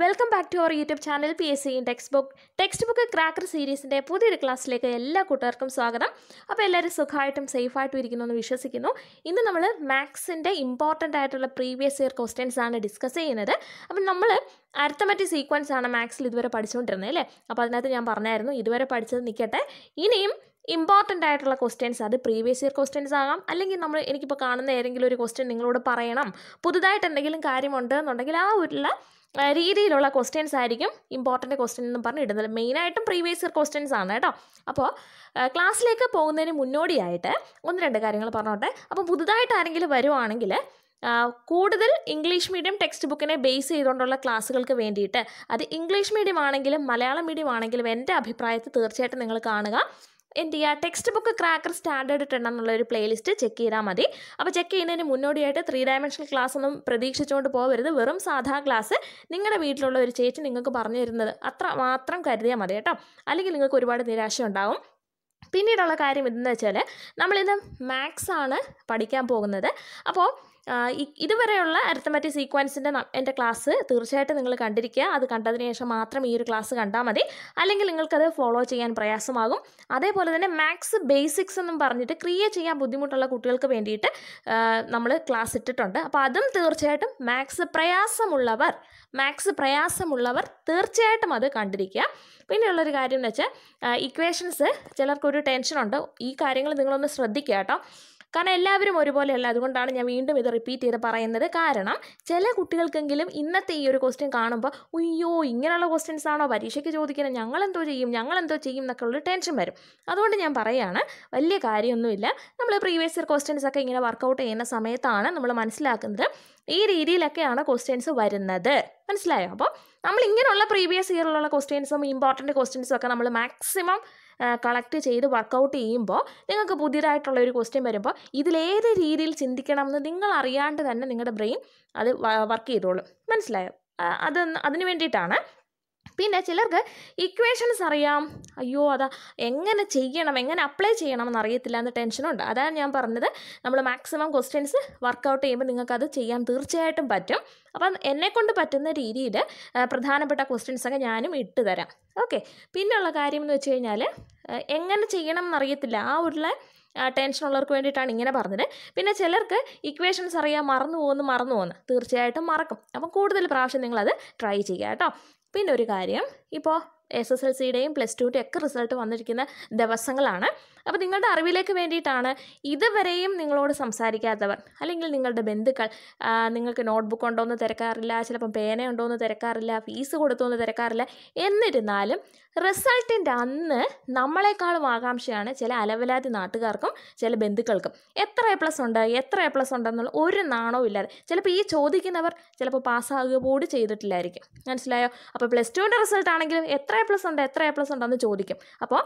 welcome back to our YouTube channel P S C in textbook text book cracker സീരീസിൻ്റെ പുതിയൊരു ക്ലാസ്സിലേക്ക് എല്ലാ കൂട്ടുകാർക്കും സ്വാഗതം അപ്പോൾ എല്ലാവരും സുഖമായിട്ടും സേഫായിട്ടും ഇരിക്കുന്നു എന്ന് വിശ്വസിക്കുന്നു ഇന്ന് നമ്മൾ മാത്സിൻ്റെ ഇമ്പോർട്ടൻ്റ് ആയിട്ടുള്ള പ്രീവിയസ് ഇയർ ക്വസ്റ്റ്യൻസ് ആണ് ഡിസ്കസ് ചെയ്യുന്നത് അപ്പം നമ്മൾ അരത്തമറ്റ് സീക്വൻസ് ആണ് മാത്സിൽ ഇതുവരെ പഠിച്ചുകൊണ്ടിരുന്നത് അല്ലേ അപ്പോൾ അതിനകത്ത് ഞാൻ പറഞ്ഞായിരുന്നു ഇതുവരെ പഠിച്ചത് നിൽക്കട്ടെ ഇനിയും ഇമ്പോർട്ടൻ്റ് ആയിട്ടുള്ള ക്വസ്റ്റ്യൻസ് അത് പ്രീവിയസ് ഇയർ ക്വസ്റ്റ്യൻസ് ആകാം അല്ലെങ്കിൽ നമ്മൾ എനിക്കിപ്പോൾ കാണുന്ന ഏതെങ്കിലും ഒരു ക്വസ്റ്റ്യൻ നിങ്ങളോട് പറയണം പുതുതായിട്ട് എന്തെങ്കിലും കാര്യമുണ്ട് എന്നുണ്ടെങ്കിൽ ആ ഒരു രീതിയിലുള്ള ക്വസ്റ്റ്യൻസ് ആയിരിക്കും ഇമ്പോർട്ടൻറ്റ് ക്വസ്റ്റ്യൻ എന്ന് പറഞ്ഞ് ഇടുന്നത് മെയിനായിട്ടും പ്രീവിയസ് ഇയർ ക്വസ്റ്റ്യൻസ് ആണ് കേട്ടോ അപ്പോൾ ക്ലാസ്സിലേക്ക് പോകുന്നതിന് മുന്നോടിയായിട്ട് ഒന്ന് രണ്ട് കാര്യങ്ങൾ പറഞ്ഞോട്ടെ അപ്പോൾ പുതുതായിട്ട് ആരെങ്കിലും വരുവാണെങ്കിൽ കൂടുതൽ ഇംഗ്ലീഷ് മീഡിയം ടെക്സ്റ്റ് ബുക്കിനെ ബേസ് ചെയ്തുകൊണ്ടുള്ള ക്ലാസ്സുകൾക്ക് വേണ്ടിയിട്ട് അത് ഇംഗ്ലീഷ് മീഡിയം ആണെങ്കിലും മലയാളം മീഡിയം ആണെങ്കിലും എൻ്റെ അഭിപ്രായത്തിൽ തീർച്ചയായിട്ടും നിങ്ങൾ കാണുക എന്ത് ചെയ്യുക text book cracker standard ten എന്നുള്ള ഒരു പ്ലേലിസ്റ്റ് ചെക്ക് ചെയ്താൽ മതി അപ്പോൾ ചെക്ക് ചെയ്യുന്നതിന് മുന്നോടിയായിട്ട് ത്രീ ഡയമെൻഷണൽ ക്ലാസ് ഒന്നും പ്രതീക്ഷിച്ചുകൊണ്ട് പോകരുത് വെറും സാധാ ക്ലാസ് നിങ്ങളുടെ വീട്ടിലുള്ള ഒരു ചേച്ചി നിങ്ങൾക്ക് പറഞ്ഞു തരുന്നത് അത്ര മാത്രം കരുതിയാൽ മതി കേട്ടോ അല്ലെങ്കിൽ നിങ്ങൾക്ക് ഒരുപാട് നിരാശ ഉണ്ടാവും പിന്നീടുള്ള കാര്യം ഇതെന്ന് വെച്ചാൽ നമ്മളിന്ന് മാത്സാണ് പഠിക്കാൻ പോകുന്നത് അപ്പോൾ ഇതുവരെയുള്ള അരിത്തമാറ്റിക് സീക്വൻസിൻ്റെ എൻ്റെ ക്ലാസ് തീർച്ചയായിട്ടും നിങ്ങൾ കണ്ടിരിക്കുക അത് കണ്ടതിന് ശേഷം മാത്രം ഈ ഒരു ക്ലാസ് കണ്ടാൽ മതി അല്ലെങ്കിൽ നിങ്ങൾക്കത് ഫോളോ ചെയ്യാൻ പ്രയാസമാകും അതേപോലെ തന്നെ മാത്സ് ബേസിക്സ് എന്നും പറഞ്ഞിട്ട് ക്രിയേറ്റ് ചെയ്യാൻ ബുദ്ധിമുട്ടുള്ള കുട്ടികൾക്ക് വേണ്ടിയിട്ട് നമ്മൾ ക്ലാസ് ഇട്ടിട്ടുണ്ട് അപ്പോൾ അതും തീർച്ചയായിട്ടും മാത്സ് പ്രയാസമുള്ളവർ മാത്സ് പ്രയാസമുള്ളവർ തീർച്ചയായിട്ടും അത് കണ്ടിരിക്കുക പിന്നെയുള്ളൊരു കാര്യം എന്ന് വെച്ചാൽ ഇക്വേഷൻസ് ചിലർക്കൊരു ടെൻഷനുണ്ട് ഈ കാര്യങ്ങൾ നിങ്ങളൊന്ന് ശ്രദ്ധിക്കുക കേട്ടോ കാരണം എല്ലാവരും ഒരുപോലെയല്ല അതുകൊണ്ടാണ് ഞാൻ വീണ്ടും ഇത് റിപ്പീറ്റ് ചെയ്ത് പറയുന്നത് കാരണം ചില കുട്ടികൾക്കെങ്കിലും ഇന്നത്തെ ഈ ഒരു ക്വസ്റ്റ്യൻ കാണുമ്പോൾ അയ്യോ ഇങ്ങനെയുള്ള ക്വസ്റ്റ്യൻസ് ആണോ പരീക്ഷയ്ക്ക് ചോദിക്കുന്നത് ഞങ്ങളെന്തോ ചെയ്യും ഞങ്ങളെന്തോ ചെയ്യും എന്നൊക്കെ ഉള്ളൊരു ടെൻഷൻ വരും അതുകൊണ്ട് ഞാൻ പറയുകയാണ് വലിയ കാര്യമൊന്നുമില്ല നമ്മൾ പ്രീവിയസ് ഇയർ ക്വസ്റ്റ്യൻസ് ഒക്കെ ഇങ്ങനെ വർക്കൗട്ട് ചെയ്യുന്ന സമയത്താണ് നമ്മൾ മനസ്സിലാക്കുന്നത് ഈ രീതിയിലൊക്കെയാണ് ക്വസ്റ്റ്യൻസ് വരുന്നത് മനസ്സിലായോ അപ്പോൾ നമ്മൾ ഇങ്ങനെയുള്ള പ്രീവിയസ് ഇയറിലുള്ള ക്വസ്റ്റ്യൻസും ഇമ്പോർട്ടൻറ്റ് ക്വസ്റ്റ്യൻസും ഒക്കെ നമ്മൾ മാക്സിമം കളക്ട് ചെയ്ത് വർക്കൗട്ട് ചെയ്യുമ്പോൾ നിങ്ങൾക്ക് പുതിയതായിട്ടുള്ള ഒരു ക്വസ്റ്റ്യൻ വരുമ്പോൾ ഇതിലേത് രീതിയിൽ ചിന്തിക്കണം എന്ന് നിങ്ങൾ അറിയാണ്ട് തന്നെ നിങ്ങളുടെ ബ്രെയിൻ അത് വർക്ക് ചെയ്തോളും മനസ്സിലായോ അത് അതിന് വേണ്ടിയിട്ടാണ് പിന്നെ ചിലർക്ക് ഇക്വേഷൻസ് അറിയാം അയ്യോ അതാ എങ്ങനെ ചെയ്യണം എങ്ങനെ അപ്ലൈ ചെയ്യണം എന്നറിയത്തില്ല എന്ന് ടെൻഷനുണ്ട് അതാണ് ഞാൻ പറഞ്ഞത് നമ്മൾ മാക്സിമം ക്വസ്റ്റ്യൻസ് വർക്കൗട്ട് ചെയ്യുമ്പോൾ നിങ്ങൾക്കത് ചെയ്യാൻ തീർച്ചയായിട്ടും പറ്റും അപ്പം എന്നെക്കൊണ്ട് പറ്റുന്ന രീതിയിൽ പ്രധാനപ്പെട്ട ക്വസ്റ്റ്യൻസൊക്കെ ഞാനും ഇട്ട് തരാം ഓക്കെ പിന്നെയുള്ള കാര്യം എന്ന് വെച്ച് കഴിഞ്ഞാൽ എങ്ങനെ ചെയ്യണം എന്നറിയത്തില്ല ആ ഒരു ടെൻഷനുള്ളവർക്ക് വേണ്ടിയിട്ടാണ് ഇങ്ങനെ പറഞ്ഞത് പിന്നെ ചിലർക്ക് ഇക്വേഷൻസ് അറിയാൻ മറന്നു പോകുന്നു മറന്നു പോകുന്നു തീർച്ചയായിട്ടും മറക്കും അപ്പം കൂടുതൽ പ്രാവശ്യം നിങ്ങളത് ട്രൈ ചെയ്യുക കേട്ടോ പിന്നെ ഒരു കാര്യം ഇപ്പോൾ എസ് എസ് എൽ സിയുടെയും പ്ലസ് ടുവിൻ്റെയും ഒക്കെ റിസൾട്ട് വന്നിരിക്കുന്ന ദിവസങ്ങളാണ് അപ്പോൾ നിങ്ങളുടെ അറിവിലേക്ക് വേണ്ടിയിട്ടാണ് ഇതുവരെയും നിങ്ങളോട് സംസാരിക്കാത്തവർ അല്ലെങ്കിൽ നിങ്ങളുടെ ബന്ധുക്കൾ നിങ്ങൾക്ക് നോട്ട്ബുക്ക് ഉണ്ടോ എന്ന് തിരക്കാറില്ല ചിലപ്പം പേന ഉണ്ടോ എന്ന് തിരക്കാറില്ല ഫീസ് കൊടുത്തോ എന്ന് തിരക്കാറില്ല എന്നിരുന്നാലും റിസൾട്ടിൻ്റെ അന്ന് നമ്മളെക്കാളും ആകാംക്ഷയാണ് ചില അലവലാതി നാട്ടുകാർക്കും ചില ബന്ധുക്കൾക്കും എത്ര എ പ്ലസ് ഉണ്ട് എത്ര എ പ്ലസ് ഉണ്ടെന്നുള്ള ഒരു നാണവും ഇല്ലാതെ ചിലപ്പോൾ ഈ ചോദിക്കുന്നവർ ചിലപ്പോൾ പാസ്സാകുക പോലും ചെയ്തിട്ടില്ലായിരിക്കും മനസ്സിലായോ അപ്പോൾ പ്ലസ് ടുവിൻ്റെ റിസൾട്ട് ആണെങ്കിലും എത്ര എത്ര എ പ്ലസ് ഉണ്ട് എത്ര എ പ്ലസ് ഉണ്ടെന്ന് ചോദിക്കും അപ്പോൾ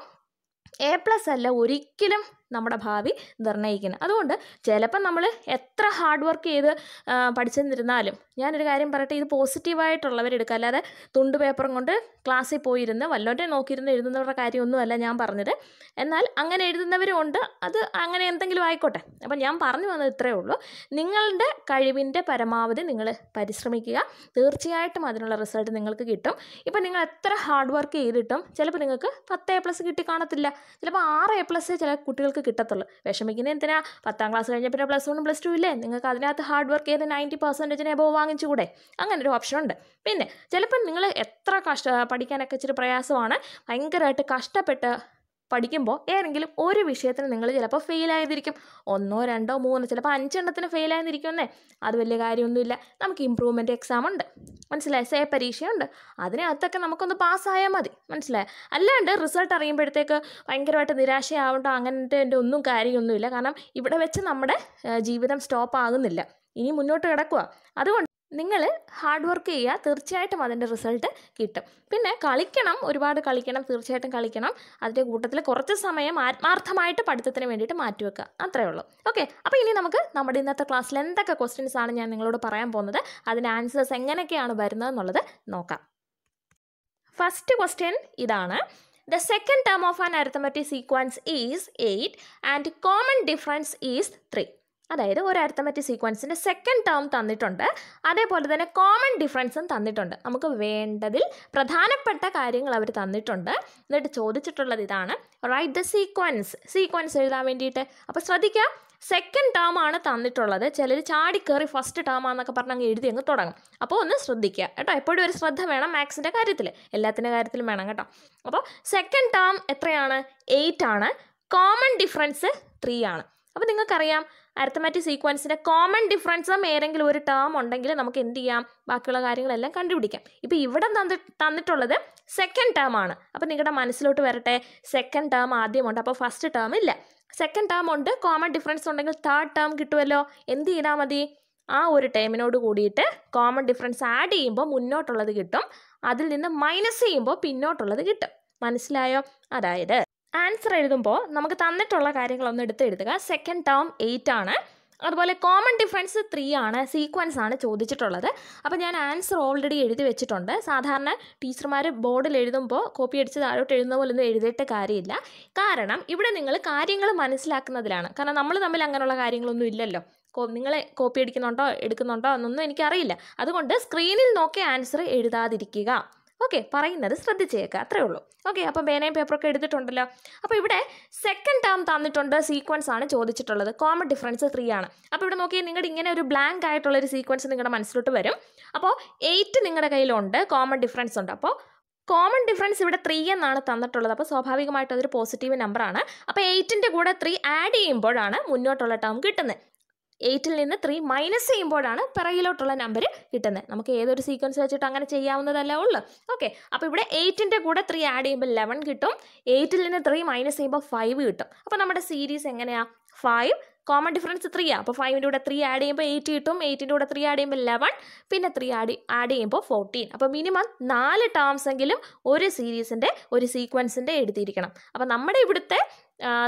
എ പ്ലസ് അല്ല ഒരിക്കലും നമ്മുടെ ഭാവി നിർണ്ണയിക്കുന്നത് അതുകൊണ്ട് ചിലപ്പം നമ്മൾ എത്ര ഹാർഡ് വർക്ക് ചെയ്ത് പഠിച്ചെന്നിരുന്നാലും ഞാനൊരു കാര്യം പറയട്ടെ ഇത് പോസിറ്റീവായിട്ടുള്ളവരെടുക്കുക അല്ലാതെ തുണ്ട് പേപ്പറും കൊണ്ട് ക്ലാസ്സിൽ പോയിരുന്ന് വല്ലോട്ടെ നോക്കിയിരുന്ന് എഴുതുന്നവരുടെ കാര്യമൊന്നുമല്ല ഞാൻ പറഞ്ഞത് എന്നാൽ അങ്ങനെ എഴുതുന്നവരും ഉണ്ട് അത് അങ്ങനെ എന്തെങ്കിലും ആയിക്കോട്ടെ അപ്പം ഞാൻ പറഞ്ഞു വന്നത് ഇത്രയേ ഉള്ളൂ നിങ്ങളുടെ കഴിവിൻ്റെ പരമാവധി നിങ്ങൾ പരിശ്രമിക്കുക തീർച്ചയായിട്ടും അതിനുള്ള റിസൾട്ട് നിങ്ങൾക്ക് കിട്ടും ഇപ്പം നിങ്ങൾ എത്ര ഹാർഡ് വർക്ക് ചെയ്തിട്ടും ചിലപ്പോൾ നിങ്ങൾക്ക് പത്ത് എ പ്ലസ് കിട്ടി കാണത്തില്ല ചിലപ്പോൾ ആറ് എ പ്ലസ് ചില കുട്ടികൾക്ക് നിങ്ങൾക്ക് കിട്ടത്തുള്ളൂ വിഷമിക്കുന്നത് എന്തിനാ പത്താം ക്ലാസ് കഴിഞ്ഞ പിന്നെ പ്ലസ് വണ്ണും പ്ലസ് ടു ഇല്ലേ നിങ്ങൾക്ക് അതിനകത്ത് ഹാർഡ് വർക്ക് ചെയ്ത് നയൻറ്റി പെർസെൻറ്റേജിന് എബോ വാങ്ങിച്ചുകൂടെ അങ്ങനെ ഒരു ഓപ്ഷൻ ഉണ്ട് പിന്നെ ചിലപ്പോൾ നിങ്ങൾ എത്ര കഷ്ട പഠിക്കാനൊക്കെ ഇച്ചിരി പ്രയാസമാണ് ഭയങ്കരമായിട്ട് കഷ്ടപ്പെട്ട് പഠിക്കുമ്പോൾ ഏതെങ്കിലും ഒരു വിഷയത്തിന് നിങ്ങൾ ചിലപ്പോൾ ഫെയിലായതിരിക്കും ഒന്നോ രണ്ടോ മൂന്നോ ചിലപ്പോൾ അഞ്ചെണ്ണത്തിന് ഫെയിലായെന്നിരിക്കുമെന്നേ അത് വലിയ കാര്യമൊന്നുമില്ല നമുക്ക് ഇമ്പ്രൂവ്മെൻ്റ് എക്സാം ഉണ്ട് മനസ്സിലായ സേ പരീക്ഷയുണ്ട് അതിനകത്തൊക്കെ നമുക്കൊന്ന് പാസ്സായാൽ മതി മനസ്സിലായി അല്ലാണ്ട് റിസൾട്ട് അറിയുമ്പോഴത്തേക്ക് ഭയങ്കരമായിട്ട് നിരാശയാവട്ടോ അങ്ങനത്തെ ഒന്നും കാര്യമൊന്നുമില്ല കാരണം ഇവിടെ വെച്ച് നമ്മുടെ ജീവിതം സ്റ്റോപ്പ് ആകുന്നില്ല ഇനി മുന്നോട്ട് കിടക്കുക അതുകൊണ്ട് നിങ്ങൾ ഹാർഡ് വർക്ക് ചെയ്യുക തീർച്ചയായിട്ടും അതിൻ്റെ റിസൾട്ട് കിട്ടും പിന്നെ കളിക്കണം ഒരുപാട് കളിക്കണം തീർച്ചയായിട്ടും കളിക്കണം അതിൻ്റെ കൂട്ടത്തിൽ കുറച്ച് സമയം ആത്മാർത്ഥമായിട്ട് പഠിത്തത്തിന് വേണ്ടിയിട്ട് മാറ്റിവെക്കുക അത്രേ ഉള്ളൂ ഓക്കെ അപ്പോൾ ഇനി നമുക്ക് നമ്മുടെ ഇന്നത്തെ ക്ലാസ്സിൽ എന്തൊക്കെ ക്വസ്റ്റ്യൻസ് ആണ് ഞാൻ നിങ്ങളോട് പറയാൻ പോകുന്നത് അതിൻ്റെ ആൻസേഴ്സ് എങ്ങനെയൊക്കെയാണ് വരുന്നത് എന്നുള്ളത് നോക്കാം ഫസ്റ്റ് ക്വസ്റ്റ്യൻ ഇതാണ് the second term of an arithmetic sequence is eight and common difference is three അതായത് ഒരു അരിത്തമെറ്റിക് സീക്വൻസിൻ്റെ സെക്കൻഡ് ടേം തന്നിട്ടുണ്ട് അതേപോലെ തന്നെ കോമൺ ഡിഫറൻസും തന്നിട്ടുണ്ട് നമുക്ക് വേണ്ടതിൽ പ്രധാനപ്പെട്ട കാര്യങ്ങൾ അവർ തന്നിട്ടുണ്ട് എന്നിട്ട് ചോദിച്ചിട്ടുള്ളത് ഇതാണ് റൈറ്റ് ദ സീക്വൻസ് സീക്വൻസ് എഴുതാൻ വേണ്ടിയിട്ട് അപ്പോൾ ശ്രദ്ധിക്കാം സെക്കൻഡ് ടേം ആണ് തന്നിട്ടുള്ളത് ചിലർ ചാടിക്കയറി ഫസ്റ്റ് ടേം ആണെന്നൊക്കെ പറഞ്ഞ് അങ്ങ് എഴുതി അങ്ങ് തുടങ്ങും അപ്പോൾ ഒന്ന് ശ്രദ്ധിക്കുക കേട്ടോ എപ്പോഴും ഒരു ശ്രദ്ധ വേണം മാത്സിൻ്റെ കാര്യത്തിൽ എല്ലാത്തിൻ്റെ കാര്യത്തിലും വേണം കേട്ടോ അപ്പോൾ സെക്കൻഡ് ടേം എത്രയാണ് എയ്റ്റ് ആണ് കോമൺ ഡിഫറൻസ് ത്രീ ആണ് അപ്പോൾ നിങ്ങൾക്കറിയാം അരത്തമാറ്റിക് സീക്വൻസിൻ്റെ കോമൺ ഡിഫറൻസും ഏതെങ്കിലും ഒരു ടേം ഉണ്ടെങ്കിൽ നമുക്ക് എന്ത് ചെയ്യാം ബാക്കിയുള്ള കാര്യങ്ങളെല്ലാം കണ്ടുപിടിക്കാം ഇപ്പോൾ ഇവിടെ തന്നി തന്നിട്ടുള്ളത് സെക്കൻഡ് ടേം ആണ് അപ്പോൾ നിങ്ങളുടെ മനസ്സിലോട്ട് വരട്ടെ സെക്കൻഡ് ടേം ആദ്യമുണ്ട് അപ്പോൾ ഫസ്റ്റ് ടേം ഇല്ല സെക്കൻഡ് ടേം ഉണ്ട് കോമൺ ഡിഫറൻസ് ഉണ്ടെങ്കിൽ തേർഡ് ടേം കിട്ടുമല്ലോ എന്ത് ചെയ്താൽ മതി ആ ഒരു ടേമിനോട് കൂടിയിട്ട് കോമൺ ഡിഫറൻസ് ആഡ് ചെയ്യുമ്പോൾ മുന്നോട്ടുള്ളത് കിട്ടും അതിൽ നിന്ന് മൈനസ് ചെയ്യുമ്പോൾ പിന്നോട്ടുള്ളത് കിട്ടും മനസ്സിലായോ അതായത് ആൻസർ എഴുതുമ്പോൾ നമുക്ക് തന്നിട്ടുള്ള കാര്യങ്ങളൊന്നും എടുത്ത് എഴുതുക സെക്കൻഡ് ടേം എയ്റ്റ് ആണ് അതുപോലെ കോമൺ ഡിഫറൻസ് ത്രീ ആണ് സീക്വൻസ് ആണ് ചോദിച്ചിട്ടുള്ളത് അപ്പോൾ ഞാൻ ആൻസർ ഓൾറെഡി എഴുതി വെച്ചിട്ടുണ്ട് സാധാരണ ടീച്ചർമാർ ബോർഡിൽ എഴുതുമ്പോൾ കോപ്പി അടിച്ച് താഴോട്ട് എഴുതുന്ന പോലെ ഒന്നും എഴുതിയിട്ട് കാര്യമില്ല കാരണം ഇവിടെ നിങ്ങൾ കാര്യങ്ങൾ മനസ്സിലാക്കുന്നതിലാണ് കാരണം നമ്മൾ തമ്മിൽ അങ്ങനെയുള്ള കാര്യങ്ങളൊന്നും ഇല്ലല്ലോ നിങ്ങൾ കോപ്പി അടിക്കുന്നുണ്ടോ എടുക്കുന്നുണ്ടോ എന്നൊന്നും എനിക്കറിയില്ല അതുകൊണ്ട് സ്ക്രീനിൽ നോക്കി ആൻസർ എഴുതാതിരിക്കുക ഓക്കെ പറയുന്നത് ശ്രദ്ധിച്ചേക്ക അത്രേ ഉള്ളൂ ഓക്കെ അപ്പം പേനയും പേപ്പറൊക്കെ എടുത്തിട്ടുണ്ടല്ലോ അപ്പോൾ ഇവിടെ സെക്കൻഡ് ടേം തന്നിട്ടുണ്ട് സീക്വൻസ് ആണ് ചോദിച്ചിട്ടുള്ളത് കോമൺ ഡിഫറൻസ് ത്രീ ആണ് അപ്പോൾ ഇവിടെ നോക്കി നിങ്ങളുടെ ഇങ്ങനെ ഒരു ബ്ലാങ്ക് ആയിട്ടുള്ള ഒരു സീക്വൻസ് നിങ്ങളുടെ മനസ്സിലോട്ട് വരും അപ്പോൾ എയ്റ്റ് നിങ്ങളുടെ കയ്യിലുണ്ട് കോമൺ ഡിഫറൻസ് ഉണ്ട് അപ്പോൾ കോമൺ ഡിഫറൻസ് ഇവിടെ ത്രീ എന്നാണ് തന്നിട്ടുള്ളത് അപ്പോൾ സ്വാഭാവികമായിട്ട് അതൊരു പോസിറ്റീവ് നമ്പറാണ് അപ്പോൾ എയ്റ്റിൻ്റെ കൂടെ ത്രീ ആഡ് ചെയ്യുമ്പോഴാണ് മുന്നോട്ടുള്ള ടേം കിട്ടുന്നത് എയ്റ്റിൽ നിന്ന് ത്രീ മൈനസ് ചെയ്യുമ്പോഴാണ് പിറകിലോട്ടുള്ള നമ്പർ കിട്ടുന്നത് നമുക്ക് ഏതൊരു സീക്വൻസ് വെച്ചിട്ട് അങ്ങനെ ചെയ്യാവുന്നതല്ല ഉള്ളു ഓക്കെ അപ്പോൾ ഇവിടെ എയ്റ്റിൻ്റെ കൂടെ ത്രീ ആഡ് ചെയ്യുമ്പോൾ ലെവൻ കിട്ടും എയ്റ്റിൽ നിന്ന് ത്രീ മൈനസ് ചെയ്യുമ്പോൾ ഫൈവ് കിട്ടും അപ്പോൾ നമ്മുടെ സീരീസ് എങ്ങനെയാണ് ഫൈവ് കോമൺ ഡിഫറൻസ് ത്രീ ആണ് അപ്പോൾ ഫൈവിൻ്റെ കൂടെ ത്രീ ആഡ് ചെയ്യുമ്പോൾ എയ്റ്റ് കിട്ടും എയ്റ്റിൻ്റെ കൂടെ ത്രീ ആഡ് ചെയ്യുമ്പോൾ ലെവൻ പിന്നെ ത്രീ ആഡ് ആഡ് ചെയ്യുമ്പോൾ ഫോർട്ടീൻ അപ്പോൾ മിനിമം നാല് ടേംസ് എങ്കിലും ഒരു സീരീസിൻ്റെ ഒരു സീക്വൻസിൻ്റെ എഴുതിയിരിക്കണം അപ്പോൾ നമ്മുടെ ഇവിടുത്തെ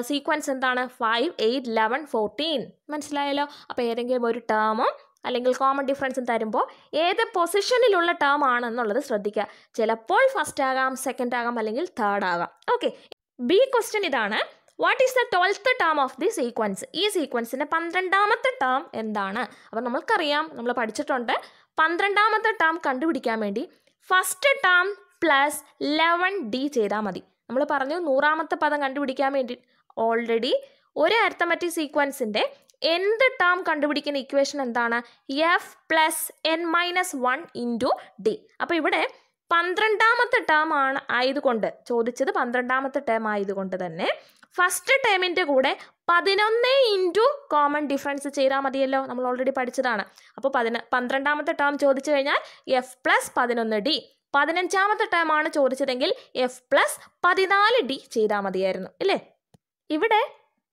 സീക്വൻസ് എന്താണ് ഫൈവ് എയ്റ്റ് ലെവൻ ഫോർട്ടീൻ മനസ്സിലായല്ലോ അപ്പോൾ ഏതെങ്കിലും ഒരു ടേമും അല്ലെങ്കിൽ കോമൺ ഡിഫറൻസും തരുമ്പോൾ ഏത് പൊസിഷനിലുള്ള ടേം ആണെന്നുള്ളത് ശ്രദ്ധിക്കുക ചിലപ്പോൾ ഫസ്റ്റ് ആകാം സെക്കൻഡ് ആകാം അല്ലെങ്കിൽ തേർഡ് ആകാം ഓക്കെ ബി ക്വസ്റ്റ്യൻ ഇതാണ് what is the twelfth term of the sequence ഈ സീക്വൻസിൻ്റെ പന്ത്രണ്ടാമത്തെ ടേം എന്താണ് അപ്പോൾ നമ്മൾക്കറിയാം നമ്മൾ പഠിച്ചിട്ടുണ്ട് പന്ത്രണ്ടാമത്തെ ടേം കണ്ടുപിടിക്കാൻ വേണ്ടി first term plus eleven D ചെയ്താൽ മതി നമ്മൾ പറഞ്ഞു നൂറാമത്തെ പദം കണ്ടുപിടിക്കാൻ വേണ്ടി ഓൾറെഡി ഒരു അരിത്തമാറ്റിക് സീക്വൻസിൻ്റെ എന്ത് ടേം കണ്ടുപിടിക്കുന്ന ഇക്വേഷൻ എന്താണ് F plus N minus one into D അപ്പോൾ ഇവിടെ പന്ത്രണ്ടാമത്തെ ടേം ആണ് ആയതുകൊണ്ട് ചോദിച്ചത് പന്ത്രണ്ടാമത്തെ ടേം ആയതുകൊണ്ട് തന്നെ ഫസ്റ്റ് ടേമിൻ്റെ കൂടെ പതിനൊന്ന് ഇൻറ്റു കോമൺ ഡിഫറൻസ് ചെയ്താൽ മതിയല്ലോ നമ്മൾ ഓൾറെഡി പഠിച്ചതാണ് അപ്പോൾ പതിന പന്ത്രണ്ടാമത്തെ ടേം ചോദിച്ചു കഴിഞ്ഞാൽ എഫ് പ്ലസ് പതിനൊന്ന് ഡി പതിനഞ്ചാമത്തെ ടേമാണ് ചോദിച്ചതെങ്കിൽ എഫ് പ്ലസ് പതിനാല് ഡി ചെയ്താൽ മതിയായിരുന്നു ഇല്ലേ ഇവിടെ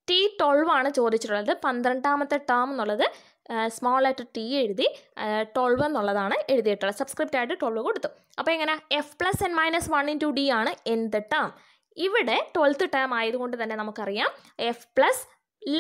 ടി ട്വൽവ് ആണ് ചോദിച്ചിട്ടുള്ളത് പന്ത്രണ്ടാമത്തെ ടേം എന്നുള്ളത് സ്മോൾ ലെറ്റർ ടി എഴുതി ട്വൽവ് എന്നുള്ളതാണ് എഴുതിയിട്ടുള്ളത് സബ്സ്ക്രിപ്റ്റ് ആയിട്ട് ട്വൽവ് കൊടുത്തു അപ്പോൾ എങ്ങനെ F plus N minus one into D ആണ് എന്ത് ടേം ഇവിടെ ട്വൽത്ത് ടേം ആയതുകൊണ്ട് തന്നെ നമുക്കറിയാം എഫ് പ്ലസ്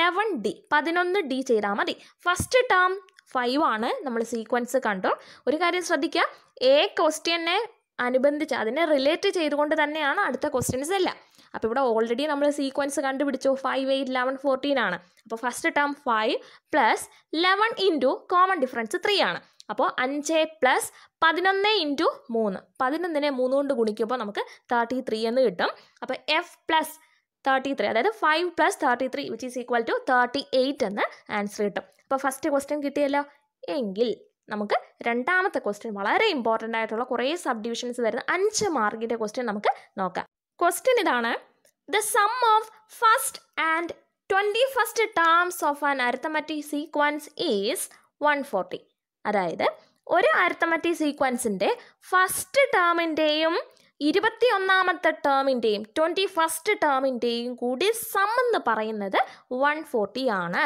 ലെവൻ ഡി പതിനൊന്ന് ഡി ചെയ്താൽ മതി ഫസ്റ്റ് ടേം ഫൈവ് ആണ് നമ്മൾ സീക്വൻസ് കണ്ടു ഒരു കാര്യം ശ്രദ്ധിക്കുക എ ക്വസ്റ്റ്യനെ അനുബന്ധിച്ച് അതിനെ റിലേറ്റ് ചെയ്തുകൊണ്ട് തന്നെയാണ് അടുത്ത ക്വസ്റ്റ്യൻസ് എല്ലാം അപ്പോൾ ഇവിടെ ഓൾറെഡി നമ്മൾ സീക്വൻസ് കണ്ടുപിടിച്ചു ഫൈവ് എയ്റ്റ് ലെവൻ ഫോർട്ടീൻ ആണ് അപ്പോൾ first term five plus eleven into common difference three ആണ് അപ്പോൾ അഞ്ച് പ്ലസ് പതിനൊന്ന് ഇൻറ്റു മൂന്ന് പതിനൊന്നിനെ മൂന്ന് കൊണ്ട് ഗുണിക്കുമ്പോൾ നമുക്ക് തേർട്ടി ത്രീ എന്ന് കിട്ടും അപ്പോൾ എഫ് പ്ലസ് തേർട്ടി ത്രീ അതായത് five plus thirty three which is equal to thirty eight എന്ന് ആൻസർ കിട്ടും അപ്പോൾ ഫസ്റ്റ് ക്വസ്റ്റ്യൻ കിട്ടിയല്ലോ എങ്കിൽ നമുക്ക് രണ്ടാമത്തെ ക്വസ്റ്റ്യൻ വളരെ ഇമ്പോർട്ടൻ്റ് ആയിട്ടുള്ള കുറേ സബ് ഡിവിഷൻസ് വരുന്ന അഞ്ച് മാർക്കിൻ്റെ ക്വസ്റ്റ്യൻ നമുക്ക് നോക്കാം ക്വസ്റ്റ്യൻ ഇതാണ് the sum of first and twenty first terms of an arithmetic sequence is one forty അതായത് ഒരു അരിത്തമറ്റിക് സീക്വൻസിൻ്റെ ഫസ്റ്റ് ടേമിൻ്റെയും ഇരുപത്തി ഒന്നാമത്തെ ടേമിൻ്റെയും ട്വൻറ്റി ഫസ്റ്റ് ടേമിൻ്റെയും കൂടി സം എന്ന് പറയുന്നത് വൺ ഫോർട്ടി ആണ്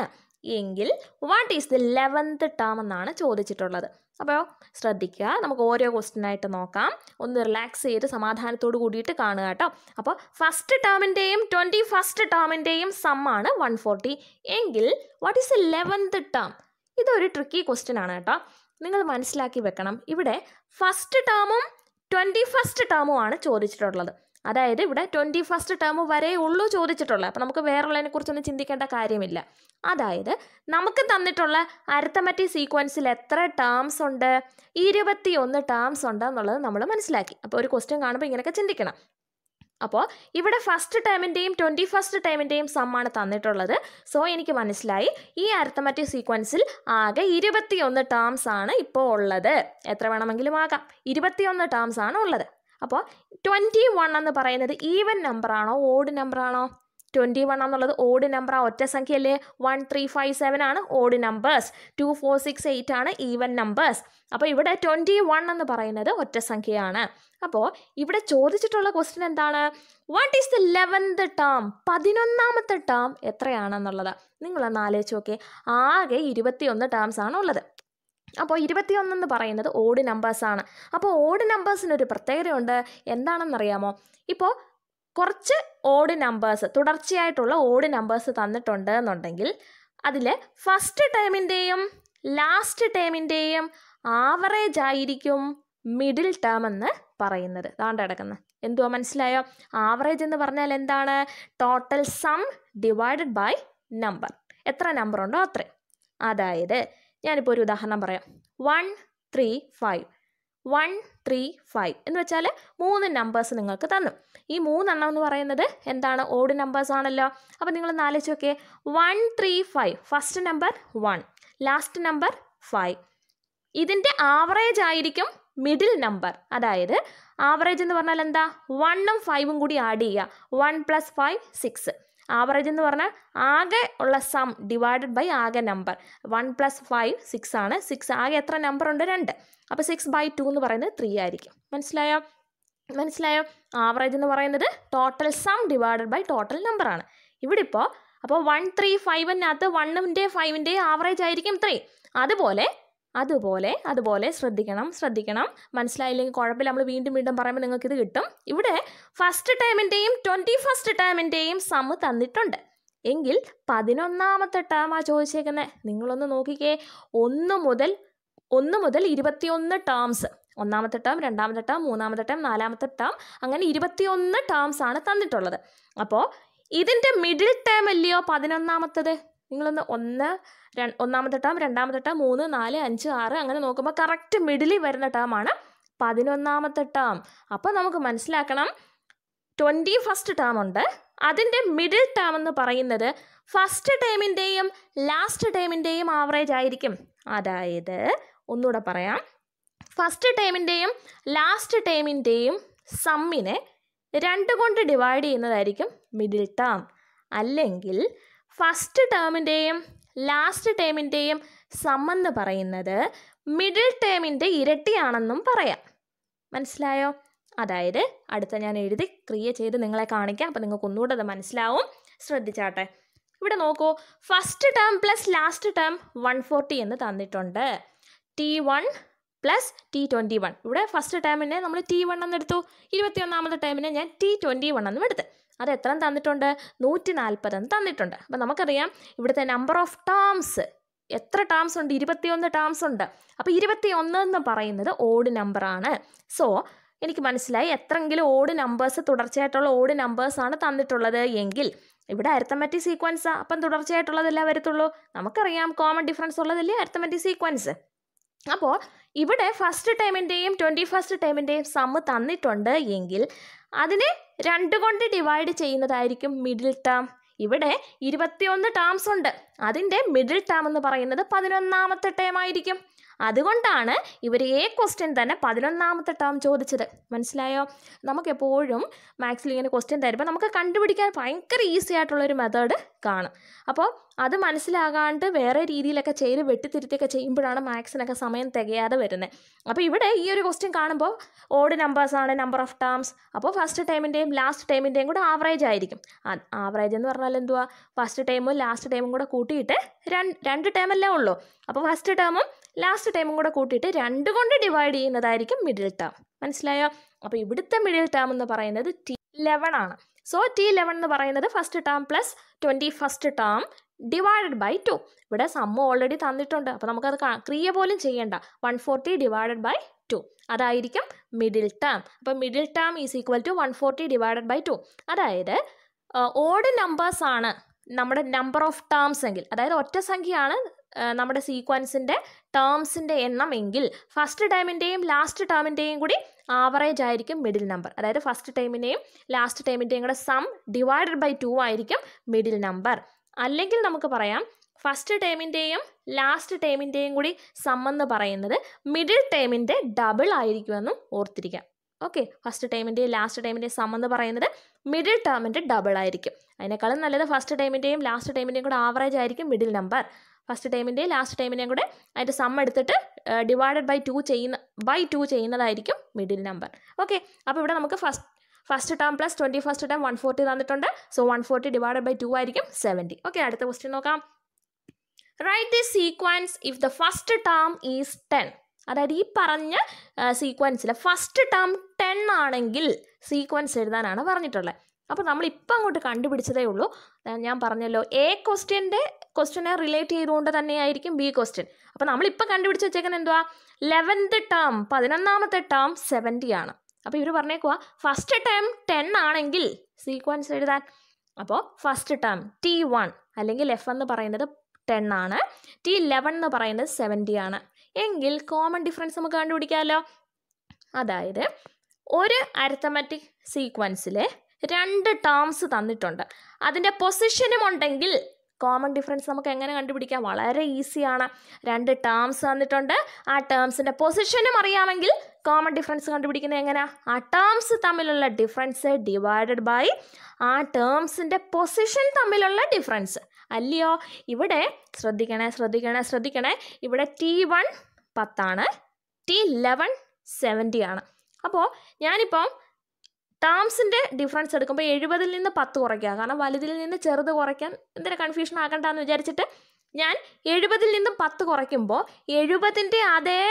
എങ്കിൽ what is the eleventh term എന്നാണ് ചോദിച്ചിട്ടുള്ളത് അപ്പോൾ ശ്രദ്ധിക്കുക നമുക്ക് ഓരോ ക്വസ്റ്റ്യൻ ആയിട്ട് നോക്കാം ഒന്ന് റിലാക്സ് ചെയ്ത് സമാധാനത്തോട് കൂടിയിട്ട് കാണുക കേട്ടോ അപ്പോൾ ഫസ്റ്റ് ടേമിൻ്റെയും ട്വൻറ്റി ഫസ്റ്റ് ടേമിൻ്റെയും സമ്മാണ് വൺ ഫോർട്ടി എങ്കിൽ what is the eleventh term ഇതൊരു ട്രിക്കി ക്വസ്റ്റ്യൻ ആണ് കേട്ടോ നിങ്ങൾ മനസ്സിലാക്കി വെക്കണം ഇവിടെ ഫസ്റ്റ് ടേമും ട്വൻറ്റി ഫസ്റ്റ് ടേമുമാണ് ചോദിച്ചിട്ടുള്ളത് അതായത് ഇവിടെ ട്വൻറ്റി ഫസ്റ്റ് ടേം വരെ ഉള്ളൂ ചോദിച്ചിട്ടുള്ളത് അപ്പോൾ നമുക്ക് വേറെയുള്ളതിനെക്കുറിച്ചൊന്നും ചിന്തിക്കേണ്ട കാര്യമില്ല അതായത് നമുക്ക് തന്നിട്ടുള്ള അരിത്തമാറ്റിക് സീക്വൻസിൽ എത്ര ടേംസ് ഉണ്ട് ഇരുപത്തി ഒന്ന് ടേംസ് ഉണ്ട് എന്നുള്ളത് നമ്മൾ മനസ്സിലാക്കി അപ്പോൾ ഒരു ക്വസ്റ്റ്യൻ കാണുമ്പോൾ ഇങ്ങനെയൊക്കെ ചിന്തിക്കണം അപ്പോൾ ഇവിടെ ഫസ്റ്റ് ടൈമിൻ്റെയും ട്വൻറ്റി ഫസ്റ്റ് ടൈമിൻ്റെയും സമ്മാണ് തന്നിട്ടുള്ളത് സോ എനിക്ക് മനസ്സിലായി ഈ അരിത്തമാറ്റിക് സീക്വൻസിൽ ആകെ ഒന്ന് ടേംസ് ആണ് ഇപ്പോൾ ഉള്ളത് എത്ര വേണമെങ്കിലും ആകാം ഒന്ന് ടേംസ് ആണ് ഉള്ളത് അപ്പോൾ ട്വൻറ്റി വൺ എന്ന് പറയുന്നത് ഈവൻ നമ്പറാണോ ഓഡ് നമ്പറാണോ ട്വൻറ്റി വൺ എന്നുള്ളത് ഓഡ് നമ്പർ ആ ഒറ്റ അല്ലേ വൺ ത്രീ ഫൈവ് സെവൻ ആണ് odd numbers two four six eight ആണ് ഈവൻ നമ്പേഴ്സ് അപ്പോൾ ഇവിടെ ട്വൻറ്റി വൺ എന്ന് പറയുന്നത് ഒറ്റ സംഖ്യയാണ് അപ്പോൾ ഇവിടെ ചോദിച്ചിട്ടുള്ള ക്വസ്റ്റ്യൻ എന്താണ് what is the eleventh term പതിനൊന്നാമത്തെ ടേം എത്രയാണെന്നുള്ളത് നിങ്ങളൊന്ന് ആലോചിച്ച് നോക്കേ ആകെ ഇരുപത്തിയൊന്ന് ടേംസ് ആണ് ഉള്ളത് അപ്പോൾ ഇരുപത്തിയൊന്നെന്ന് പറയുന്നത് ഓഡ് നമ്പേഴ്സാണ് അപ്പോൾ ഓഡ് നമ്പേഴ്സിനൊരു പ്രത്യേകതയുണ്ട് എന്താണെന്നറിയാമോ ഇപ്പോൾ കുറച്ച് ഓഡ് നമ്പേഴ്സ് തുടർച്ചയായിട്ടുള്ള ഓഡ് നമ്പേഴ്സ് തന്നിട്ടുണ്ട് എന്നുണ്ടെങ്കിൽ അതിൽ ഫസ്റ്റ് ടേമിൻ്റെയും ലാസ്റ്റ് ടേമിൻ്റെയും ആവറേജ് ആയിരിക്കും മിഡിൽ ടേം എന്ന് പറയുന്നത് താണ്ട് കിടക്കുന്നത് എന്തുവാ മനസ്സിലായോ ആവറേജ് എന്ന് പറഞ്ഞാൽ എന്താണ് total sum divided by number എത്ര നമ്പർ ഉണ്ടോ അത്രയും അതായത് ഞാനിപ്പോൾ ഒരു ഉദാഹരണം പറയാം one three five one three five എന്ന് വെച്ചാൽ മൂന്ന് നമ്പേഴ്സ് നിങ്ങൾക്ക് തന്നു ഈ മൂന്നെണ്ണം എന്ന് പറയുന്നത് എന്താണ് ഓഡ് നമ്പേഴ്സ് ആണല്ലോ അപ്പോൾ നിങ്ങൾ നാലോചിച്ച് നോക്കിയേ one three five first number one last number five ഇതിൻ്റെ ആവറേജ് ആയിരിക്കും മിഡിൽ നമ്പർ അതായത് ആവറേജ് എന്ന് പറഞ്ഞാൽ എന്താ വണ്ണും ഫൈവും കൂടി ആഡ് ചെയ്യുക one plus five six average എന്ന് പറഞ്ഞാൽ ആകെ ഉള്ള സം ഡിവൈഡഡ് ബൈ ആകെ number one plus five six ആണ് സിക്സ് ആകെ എത്ര നമ്പർ ഉണ്ട് രണ്ട് അപ്പോൾ സിക്സ് ബൈ ടു എന്ന് പറയുന്നത് ത്രീ ആയിരിക്കും മനസ്സിലായോ മനസ്സിലായോ ആവറേജ് എന്ന് പറയുന്നത് total sum divided by total നമ്പറാണ് ഇവിടെ ഇപ്പോൾ അപ്പോൾ വൺ ത്രീ ഫൈവിനകത്ത് വണ്ണിൻ്റെ ഫൈവിൻ്റെ ആവറേജ് ആയിരിക്കും ത്രീ അതുപോലെ അതുപോലെ അതുപോലെ ശ്രദ്ധിക്കണം ശ്രദ്ധിക്കണം മനസ്സിലായില്ലെങ്കിൽ കുഴപ്പമില്ല നമ്മൾ വീണ്ടും വീണ്ടും പറയുമ്പോൾ നിങ്ങൾക്ക് ഇത് കിട്ടും ഇവിടെ ഫസ്റ്റ് ടൈമിൻ്റെയും ട്വൻറ്റി ഫസ്റ്റ് ടൈമിൻ്റെയും സമ് തന്നിട്ടുണ്ട് എങ്കിൽ പതിനൊന്നാമത്തെ ടേമാണ് ചോദിച്ചേക്കുന്നത് നിങ്ങളൊന്ന് നോക്കിക്കേ ഒന്ന് മുതൽ ഒന്ന് മുതൽ ഇരുപത്തിയൊന്ന് ടേംസ് ഒന്നാമത്തെ ടേം രണ്ടാമത്തെ ടേം മൂന്നാമത്തെ ടേം നാലാമത്തെ ടേം അങ്ങനെ ഇരുപത്തിയൊന്ന് ടേംസ് ആണ് തന്നിട്ടുള്ളത് അപ്പോൾ ഇതിൻ്റെ മിഡിൽ ടേം അല്ലയോ പതിനൊന്നാമത്തത് നിങ്ങളൊന്ന് ഒന്ന് ഒന്നാമത്തെ ടേം രണ്ടാമത്തെ ടേം മൂന്ന് നാല് അഞ്ച് ആറ് അങ്ങനെ നോക്കുമ്പോൾ കറക്റ്റ് മിഡിലിൽ വരുന്ന ടേമാണ് പതിനൊന്നാമത്തെ ടേം അപ്പോൾ നമുക്ക് മനസ്സിലാക്കണം ട്വൻറ്റി ഫസ്റ്റ് ടേം ഉണ്ട് അതിൻ്റെ മിഡിൽ ടേം എന്ന് പറയുന്നത് ഫസ്റ്റ് ടേമിൻ്റെയും ലാസ്റ്റ് ടേമിൻ്റെയും ആവറേജ് ആയിരിക്കും അതായത് ഒന്നുകൂടെ പറയാം ഫസ്റ്റ് ടേമിൻ്റെയും ലാസ്റ്റ് ടേമിൻ്റെയും സമ്മിനെ രണ്ട് കൊണ്ട് ഡിവൈഡ് ചെയ്യുന്നതായിരിക്കും മിഡിൽ ടേം അല്ലെങ്കിൽ ഫസ്റ്റ് ടേമിൻ്റെയും ലാസ്റ്റ് ടേമിൻ്റെയും സമ്മെന്ന് പറയുന്നത് മിഡിൽ ടേമിൻ്റെ ഇരട്ടിയാണെന്നും പറയാം മനസ്സിലായോ അതായത് അടുത്ത ഞാൻ എഴുതി ക്രിയ ചെയ്ത് നിങ്ങളെ കാണിക്കാം അപ്പോൾ നിങ്ങൾക്ക് ഒന്നുകൂടെ അത് മനസ്സിലാവും ശ്രദ്ധിച്ചാട്ടെ ഇവിടെ നോക്കൂ first term plus last term one forty എന്ന് തന്നിട്ടുണ്ട് T one plus T twenty one ഇവിടെ ഫസ്റ്റ് ടേമിനെ നമ്മൾ ടി വൺ എന്നെടുത്തു ഒന്നാമത്തെ ടേമിനെ ഞാൻ ടി ട്വൻറ്റി വൺ എന്നും എടുത്ത് അത് എത്ര തന്നിട്ടുണ്ട് നൂറ്റി നാൽപ്പതെന്ന് തന്നിട്ടുണ്ട് അപ്പോൾ നമുക്കറിയാം ഇവിടുത്തെ നമ്പർ ഓഫ് ടേംസ് എത്ര ടേംസ് ഉണ്ട് ഇരുപത്തിയൊന്ന് ടേംസ് ഉണ്ട് അപ്പോൾ ഒന്ന് എന്ന് പറയുന്നത് ഓഡ് നമ്പറാണ് സോ എനിക്ക് മനസ്സിലായി എത്രയെങ്കിലും ഓഡ് നമ്പേഴ്സ് തുടർച്ചയായിട്ടുള്ള ഓഡ് നമ്പേഴ്സാണ് തന്നിട്ടുള്ളത് എങ്കിൽ ഇവിടെ അരിത്തമാറ്റിക് സീക്വൻസാണ് അപ്പം തുടർച്ചയായിട്ടുള്ളതല്ലേ വരത്തുള്ളൂ നമുക്കറിയാം കോമൺ ഡിഫറൻസ് ഉള്ളതല്ലേ അരിത്തമാറ്റിക് സീക്വൻസ് അപ്പോൾ ഇവിടെ ഫസ്റ്റ് ടൈമിൻ്റെയും ട്വൻറ്റി ഫസ്റ്റ് ടൈമിൻ്റെയും സമ്മ് തന്നിട്ടുണ്ട് എങ്കിൽ അതിനെ രണ്ട് കൊണ്ട് ഡിവൈഡ് ചെയ്യുന്നതായിരിക്കും മിഡിൽ ടേം ഇവിടെ ഇരുപത്തിയൊന്ന് ടേംസ് ഉണ്ട് അതിൻ്റെ മിഡിൽ ടേം എന്ന് പറയുന്നത് പതിനൊന്നാമത്തെ ടേം ആയിരിക്കും അതുകൊണ്ടാണ് ഇവർ ഏ ക്വസ്റ്റ്യൻ തന്നെ പതിനൊന്നാമത്തെ ടേം ചോദിച്ചത് മനസ്സിലായോ നമുക്കെപ്പോഴും മാത്സിൽ ഇങ്ങനെ ക്വസ്റ്റ്യൻ തരുമ്പോൾ നമുക്ക് കണ്ടുപിടിക്കാൻ ഭയങ്കര ഈസി ആയിട്ടുള്ളൊരു മെത്തേഡ് കാണും അപ്പോൾ അത് മനസ്സിലാകാണ്ട് വേറെ രീതിയിലൊക്കെ ചെയ്ത് വെട്ടിത്തിരുത്തിയൊക്കെ ചെയ്യുമ്പോഴാണ് മാത്സിനൊക്കെ സമയം തികയാതെ വരുന്നത് അപ്പോൾ ഇവിടെ ഈ ഒരു ക്വസ്റ്റ്യൻ കാണുമ്പോൾ ഓഡ് ആണ് നമ്പർ ഓഫ് ടേംസ് അപ്പോൾ ഫസ്റ്റ് ടൈമിൻ്റെയും ലാസ്റ്റ് ടൈമിൻ്റെയും കൂടെ ആവറേജ് ആയിരിക്കും ആവറേജ് എന്ന് പറഞ്ഞാൽ എന്തുവാ ഫസ്റ്റ് ടൈമും ലാസ്റ്റ് ടൈമും കൂടെ കൂട്ടിയിട്ട് രണ്ട് രണ്ട് ടൈമല്ലേ ഉള്ളൂ അപ്പോൾ ഫസ്റ്റ് ടേമും ലാസ്റ്റ് ടൈമും കൂടെ കൂട്ടിയിട്ട് രണ്ട് കൊണ്ട് ഡിവൈഡ് ചെയ്യുന്നതായിരിക്കും മിഡിൽ ടേം മനസ്സിലായോ അപ്പോൾ ഇവിടുത്തെ മിഡിൽ ടേം എന്ന് പറയുന്നത് ടി ലെവൺ ആണ് സോ ടി ലെവൻ എന്ന് പറയുന്നത് first term plus twenty first term divided by two ഇവിടെ സമ്മ ഓൾറെഡി തന്നിട്ടുണ്ട് അപ്പോൾ നമുക്കത് ക്രിയ പോലും ചെയ്യേണ്ട one forty divided by two അതായിരിക്കും മിഡിൽ ടേം അപ്പോൾ middle term is equal to one forty divided by two അതായത് ഓഡ് നമ്പേഴ്സ് ആണ് നമ്മുടെ നമ്പർ ഓഫ് ടേംസ് എങ്കിൽ അതായത് ഒറ്റ സംഖ്യയാണ് നമ്മുടെ സീക്വൻസിൻ്റെ ടേംസിൻ്റെ എണ്ണം എങ്കിൽ ഫസ്റ്റ് ടേമിൻ്റെയും ലാസ്റ്റ് ടേമിൻ്റെയും കൂടി ആവറേജ് ആയിരിക്കും മിഡിൽ നമ്പർ അതായത് ഫസ്റ്റ് ടൈമിൻ്റെയും ലാസ്റ്റ് ടൈമിൻ്റെയും കൂടെ സം ഡിവൈഡഡ് ബൈ ടു ആയിരിക്കും മിഡിൽ നമ്പർ അല്ലെങ്കിൽ നമുക്ക് പറയാം ഫസ്റ്റ് ടൈമിൻ്റെയും ലാസ്റ്റ് ടൈമിൻ്റെയും കൂടി സമ്മെന്ന് പറയുന്നത് മിഡിൽ ടൈമിൻ്റെ ഡബിൾ ആയിരിക്കുമെന്നും ഓർത്തിരിക്കാം ഓക്കെ ഫസ്റ്റ് ടൈമിൻ്റെയും ലാസ്റ്റ് ടൈമിൻ്റെയും സം എന്ന് പറയുന്നത് മിഡിൽ ടേമിൻ്റെ ഡബിൾ ആയിരിക്കും അതിനേക്കാളും നല്ലത് ഫസ്റ്റ് ടൈമിൻ്റെയും ലാസ്റ്റ് ടൈമിൻ്റെയും കൂടെ ആവറേജ് ആയിരിക്കും മിഡിൽ നമ്പർ ഫസ്റ്റ് ടൈമിൻ്റെയും ലാസ്റ്റ് ടൈമിൻ്റെയും കൂടെ അതിൻ്റെ സം എടുത്തിട്ട് ഡിവൈഡഡ് ബൈ ടു ചെയ്യുന്ന ബൈ ടു ചെയ്യുന്നതായിരിക്കും മിഡിൽ നമ്പർ ഓക്കെ അപ്പോൾ ഇവിടെ നമുക്ക് first first term plus twenty first term one forty തന്നിട്ടുണ്ട് so one forty divided by two ആയിരിക്കും സെവൻറ്റി ഓക്കെ അടുത്ത ക്വസ്റ്റ്യൻ നോക്കാം write the sequence if the first term is ten അതായത് ഈ പറഞ്ഞ സീക്വൻസിലെ ഫസ്റ്റ് ടേം ടെൻ ആണെങ്കിൽ സീക്വൻസ് എഴുതാനാണ് പറഞ്ഞിട്ടുള്ളത് അപ്പോൾ നമ്മൾ ഇപ്പം അങ്ങോട്ട് കണ്ടുപിടിച്ചതേ ഉള്ളൂ ഞാൻ പറഞ്ഞല്ലോ എ ക്വസ്റ്റ്യൻ്റെ ക്വസ്റ്റ്യനെ റിലേറ്റ് ചെയ്തുകൊണ്ട് തന്നെയായിരിക്കും ബി ക്വസ്റ്റ്യൻ അപ്പോൾ നമ്മളിപ്പോൾ കണ്ടുപിടിച്ച് വെച്ചേക്കുന്നത് എന്തുവാ ലെവൻത്ത് ടേം പതിനൊന്നാമത്തെ ടേം സെവൻറ്റി ആണ് അപ്പോൾ ഇവർ പറഞ്ഞേക്കുക ഫസ്റ്റ് ടേം ടെൻ ആണെങ്കിൽ സീക്വൻസ് എഴുതാൻ അപ്പോൾ ഫസ്റ്റ് ടേം ടി വൺ അല്ലെങ്കിൽ എഫ് എന്ന് പറയുന്നത് ടെൻ ആണ് ടി ലെവൻ എന്ന് പറയുന്നത് സെവൻറ്റി ആണ് എങ്കിൽ കോമൺ ഡിഫറൻസ് നമുക്ക് കണ്ടുപിടിക്കാമല്ലോ അതായത് ഒരു അരിത്തമാറ്റിക് സീക്വൻസിലെ രണ്ട് ടേംസ് തന്നിട്ടുണ്ട് അതിൻ്റെ പൊസിഷനും ഉണ്ടെങ്കിൽ കോമൺ ഡിഫറൻസ് നമുക്ക് എങ്ങനെ കണ്ടുപിടിക്കാം വളരെ ഈസിയാണ് രണ്ട് ടേംസ് തന്നിട്ടുണ്ട് ആ ടേംസിൻ്റെ പൊസിഷനും അറിയാമെങ്കിൽ കോമൺ ഡിഫറൻസ് കണ്ടുപിടിക്കുന്നത് എങ്ങനെ ആ ടേംസ് തമ്മിലുള്ള ഡിഫറൻസ് ഡിവൈഡഡ് ബൈ ആ ടേംസിൻ്റെ പൊസിഷൻ തമ്മിലുള്ള ഡിഫറൻസ് അല്ലയോ ഇവിടെ ശ്രദ്ധിക്കണേ ശ്രദ്ധിക്കണേ ശ്രദ്ധിക്കണേ ഇവിടെ ടി വൺ പത്താണ് ടി ലെവൻ സെവൻറ്റി ആണ് അപ്പോൾ ഞാനിപ്പം ടേംസിൻ്റെ ഡിഫറൻസ് എടുക്കുമ്പോൾ എഴുപതിൽ നിന്ന് പത്ത് കുറയ്ക്കുക കാരണം വലുതിൽ നിന്ന് ചെറുത് കുറയ്ക്കാൻ എന്തിനാ കൺഫ്യൂഷൻ എന്ന് വിചാരിച്ചിട്ട് ഞാൻ എഴുപതിൽ നിന്നും പത്ത് കുറയ്ക്കുമ്പോൾ എഴുപതിൻ്റെ അതേ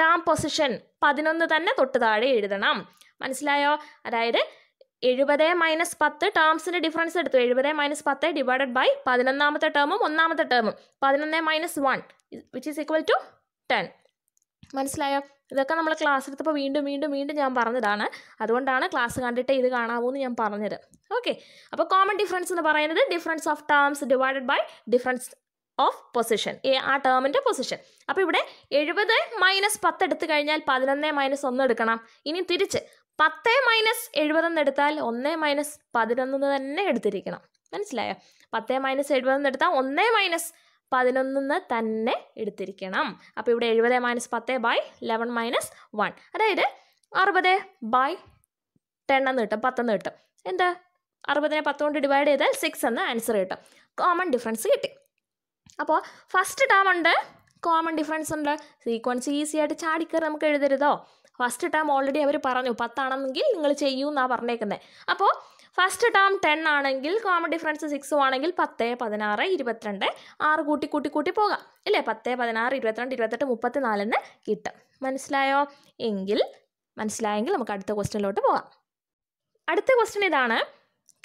ടേം പൊസിഷൻ പതിനൊന്ന് തന്നെ തൊട്ട് താഴെ എഴുതണം മനസ്സിലായോ അതായത് എഴുപത് മൈനസ് പത്ത് ടേംസിൻ്റെ ഡിഫറൻസ് എടുത്തു എഴുപത് മൈനസ് പത്ത് ഡിവൈഡഡ് ബൈ പതിനൊന്നാമത്തെ ടേമും ഒന്നാമത്തെ ടേമും പതിനൊന്ന് minus one which is equal to ten മനസ്സിലായോ ഇതൊക്കെ നമ്മൾ ക്ലാസ് എടുത്തപ്പോൾ വീണ്ടും വീണ്ടും വീണ്ടും ഞാൻ പറഞ്ഞതാണ് അതുകൊണ്ടാണ് ക്ലാസ് കണ്ടിട്ട് ഇത് കാണാവൂ എന്ന് ഞാൻ പറഞ്ഞത് ഓക്കെ അപ്പോൾ കോമൺ ഡിഫറൻസ് എന്ന് പറയുന്നത് difference of terms divided by difference of position എ ആ ടേമിൻ്റെ പൊസിഷൻ അപ്പോൾ ഇവിടെ എഴുപത് മൈനസ് പത്ത് എടുത്തു കഴിഞ്ഞാൽ പതിനൊന്ന് മൈനസ് ഒന്ന് എടുക്കണം ഇനി തിരിച്ച് പത്ത് മൈനസ് എഴുപതെന്ന് എടുത്താൽ ഒന്ന് മൈനസ് പതിനൊന്ന് തന്നെ എടുത്തിരിക്കണം മനസ്സിലായോ പത്ത് മൈനസ് എഴുപതെന്ന് എടുത്താൽ ഒന്ന് മൈനസ് പതിനൊന്ന് തന്നെ എടുത്തിരിക്കണം അപ്പോൾ ഇവിടെ എഴുപത് മൈനസ് പത്ത് ബൈ ലെവൻ മൈനസ് വൺ അതായത് അറുപത് ബൈ ടെൻ എന്ന് കിട്ടും പത്തെന്ന് കിട്ടും എന്താ അറുപതിനെ പത്ത് കൊണ്ട് ഡിവൈഡ് ചെയ്താൽ സിക്സ് എന്ന് ആൻസർ കിട്ടും കോമൺ ഡിഫറൻസ് കിട്ടി അപ്പോൾ ഫസ്റ്റ് ടേം ഉണ്ട് കോമൺ ഡിഫറൻസ് ഉണ്ട് സീക്വൻസ് ഈസി ആയിട്ട് ചാടിക്കറി നമുക്ക് എഴുതരുതോ ഫസ്റ്റ് ടേം ഓൾറെഡി അവർ പറഞ്ഞു പത്താണെങ്കിൽ നിങ്ങൾ ചെയ്യൂ എന്നാണ് പറഞ്ഞേക്കുന്നത് അപ്പോൾ ഫസ്റ്റ് ടേം ടെൻ ആണെങ്കിൽ കോമൺ ഡിഫറൻസ് സിക്സും ആണെങ്കിൽ പത്ത് പതിനാറ് ഇരുപത്തിരണ്ട് ആറ് കൂട്ടി കൂട്ടി കൂട്ടി പോകാം ഇല്ലേ പത്ത് പതിനാറ് ഇരുപത്തിരണ്ട് ഇരുപത്തെട്ട് മുപ്പത്തി നാലെന്ന് കിട്ടും മനസ്സിലായോ എങ്കിൽ മനസ്സിലായെങ്കിൽ നമുക്ക് അടുത്ത ക്വസ്റ്റ്യനിലോട്ട് പോകാം അടുത്ത ക്വസ്റ്റ്യൻ ഇതാണ്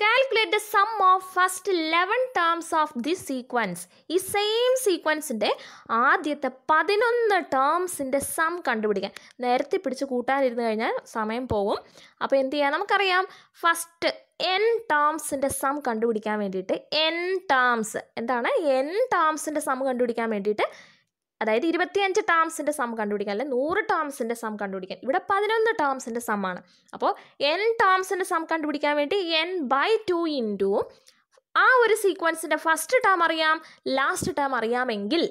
calculate the sum of first eleven terms of this sequence ഈ സെയിം സീക്വൻസിൻ്റെ ആദ്യത്തെ പതിനൊന്ന് ടേംസിൻ്റെ സം കണ്ടുപിടിക്കാൻ നേരത്തെ പിടിച്ച് കൂട്ടാനിരുന്ന് കഴിഞ്ഞാൽ സമയം പോകും അപ്പോൾ എന്ത് ചെയ്യാം നമുക്കറിയാം ഫസ്റ്റ് എൻ ടേംസിൻ്റെ സം കണ്ടുപിടിക്കാൻ വേണ്ടിയിട്ട് എൻ ടേംസ് എന്താണ് എൻ ടേംസിൻ്റെ സം കണ്ടുപിടിക്കാൻ വേണ്ടിയിട്ട് അതായത് ഇരുപത്തിയഞ്ച് ടേംസിൻ്റെ സം കണ്ടുപിടിക്കാൻ അല്ലെങ്കിൽ നൂറ് ടേംസിൻ്റെ സം കണ്ടുപിടിക്കാൻ ഇവിടെ പതിനൊന്ന് ടേംസിൻ്റെ ആണ് അപ്പോൾ എൻ ടേംസിൻ്റെ സം കണ്ടുപിടിക്കാൻ വേണ്ടി എൻ ബൈ ടു ഇൻറ്റു ആ ഒരു സീക്വൻസിൻ്റെ ഫസ്റ്റ് ടേം അറിയാം ലാസ്റ്റ് ടേം അറിയാമെങ്കിൽ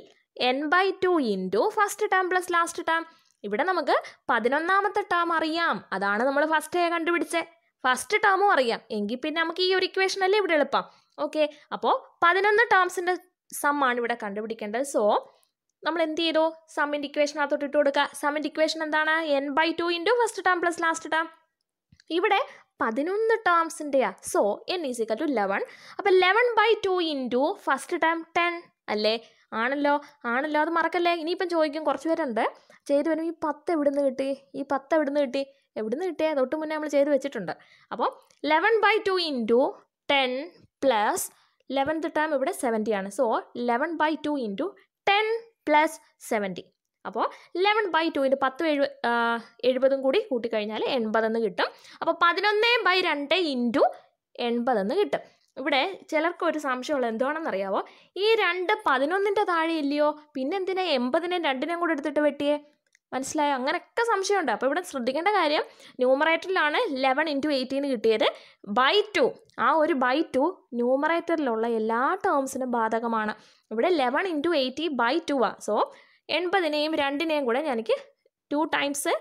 N by two into first term plus last term ഇവിടെ നമുക്ക് പതിനൊന്നാമത്തെ ടേം അറിയാം അതാണ് നമ്മൾ ഫസ്റ്റ് കണ്ടുപിടിച്ചത് ഫസ്റ്റ് ടേമും അറിയാം എങ്കിൽ പിന്നെ നമുക്ക് ഈ ഒരു ഇക്വേഷൻ അല്ലേ ഇവിടെ എളുപ്പം ഓക്കെ അപ്പോൾ പതിനൊന്ന് ടേംസിൻ്റെ സമ്മാണ് ഇവിടെ കണ്ടുപിടിക്കേണ്ടത് സോ നമ്മൾ എന്ത് ചെയ്തു സമ്മിൻ്റെ ഇക്വേഷനകത്തോട്ട് ഇട്ട് കൊടുക്കുക സമ്മിൻ്റ് ഇക്വേഷൻ എന്താണ് N by two into first term plus last term ഇവിടെ പതിനൊന്ന് ടേംസിൻ്റെയാ so N is equal to eleven അപ്പം eleven by two into first term ten അല്ലേ ആണല്ലോ ആണല്ലോ അത് മറക്കല്ലേ ഇനിയിപ്പം ചോദിക്കും കുറച്ച് പേരുണ്ട് ചെയ്ത് വരും ഈ പത്ത് എവിടെ നിന്ന് കിട്ടി ഈ പത്ത് എവിടെ നിന്ന് കിട്ടി എവിടെ നിന്ന് കിട്ടിയാൽ തൊട്ട് മുന്നേ നമ്മൾ ചെയ്ത് വെച്ചിട്ടുണ്ട് അപ്പോൾ eleven by two into ten plus eleventh term ഇവിടെ സെവൻറ്റി ആണ് so eleven by two into ten plus seventy അപ്പോൾ ലെവൻ ബൈ ടുവിൻ്റെ പത്ത് എഴു എഴുപതും കൂടി കൂട്ടിക്കഴിഞ്ഞാൽ എൺപതെന്ന് കിട്ടും അപ്പോൾ പതിനൊന്ന് ബൈ രണ്ട് ഇൻറ്റു എൺപതെന്ന് കിട്ടും ഇവിടെ ചിലർക്ക് ഒരു സംശയമുള്ളത് എന്താണെന്നറിയാവോ ഈ രണ്ട് പതിനൊന്നിൻ്റെ താഴെ ഇല്ലയോ പിന്നെന്തിനാ എൺപതിനെയും രണ്ടിനെയും കൂടെ എടുത്തിട്ട് വെട്ടിയേ മനസ്സിലായോ അങ്ങനെയൊക്കെ സംശയമുണ്ട് അപ്പോൾ ഇവിടെ ശ്രദ്ധിക്കേണ്ട കാര്യം ന്യൂമറേറ്ററിലാണ് ലെവൻ ഇൻറ്റു എയ്റ്റീന് കിട്ടിയത് ബൈ ടു ആ ഒരു ബൈ ടു ന്യൂമറേറ്ററിലുള്ള എല്ലാ ടേംസിനും ബാധകമാണ് ഇവിടെ eleven into eighty by two ആ സോ എൺപതിനെയും രണ്ടിനെയും കൂടെ എനിക്ക് two times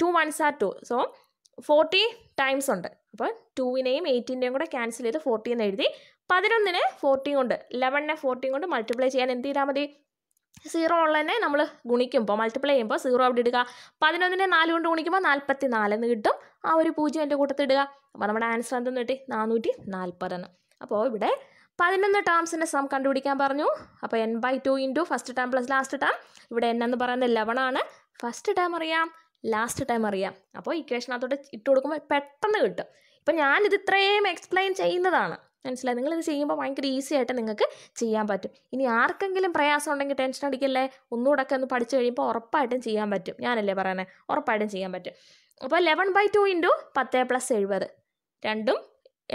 two ones are two so forty times ഉണ്ട് അപ്പോൾ ടുവിനെയും എയ്റ്റീൻ്റെയും കൂടെ ക്യാൻസൽ ചെയ്ത് ഫോർട്ടി എന്ന് എഴുതി പതിനൊന്നിന് ഫോർട്ടീൻ കൊണ്ട് ലെവനെ ഫോർട്ടീൻ കൊണ്ട് മൾട്ടിപ്ലൈ ചെയ്യാൻ എന്ത് ചെയ്താൽ മതി സീറോ ഉള്ളതിനെ നമ്മൾ ഗുണിക്കുമ്പോൾ മൾട്ടിപ്ലൈ ചെയ്യുമ്പോൾ സീറോ അവിടെ ഇടുക പതിനൊന്നിനെ നാല് കൊണ്ട് ഗുണിക്കുമ്പോൾ നാൽപ്പത്തി നാലെന്ന് കിട്ടും ആ ഒരു പൂജ്യം എൻ്റെ കൂട്ടത്തിൽ ഇടുക അപ്പോൾ നമ്മുടെ ആൻസർ എന്തെന്ന് കിട്ടി നാനൂറ്റി നാൽപ്പതെന്ന് അപ്പോൾ ഇവിടെ പതിനൊന്ന് ടേംസിൻ്റെ സം കണ്ടുപിടിക്കാൻ പറഞ്ഞു അപ്പോൾ N by two into first term plus last term ഇവിടെ എൻ എന്ന് പറയുന്നത് ലെവൺ ആണ് ഫസ്റ്റ് ടേം അറിയാം ലാസ്റ്റ് ടൈം അറിയാം അപ്പോൾ ഇക്വേഷനകത്തോട്ട് ഇട്ട് കൊടുക്കുമ്പോൾ പെട്ടെന്ന് കിട്ടും ഇപ്പം ഞാനിത് ഇത്രയും എക്സ്പ്ലെയിൻ ചെയ്യുന്നതാണ് മനസ്സിലായി നിങ്ങളിത് ചെയ്യുമ്പോൾ ഭയങ്കര ഈസി ആയിട്ട് നിങ്ങൾക്ക് ചെയ്യാൻ പറ്റും ഇനി ആർക്കെങ്കിലും പ്രയാസം ഉണ്ടെങ്കിൽ ടെൻഷൻ അടിക്കല്ലേ ഒന്നുകൂടെ ഒക്കെ ഒന്ന് പഠിച്ചു കഴിയുമ്പോൾ ഉറപ്പായിട്ടും ചെയ്യാൻ പറ്റും ഞാനല്ലേ പറയുന്നത് ഉറപ്പായിട്ടും ചെയ്യാൻ പറ്റും അപ്പോൾ ലെവൻ ബൈ ടു ഇൻറ്റു പത്ത് പ്ലസ് എഴുപത് രണ്ടും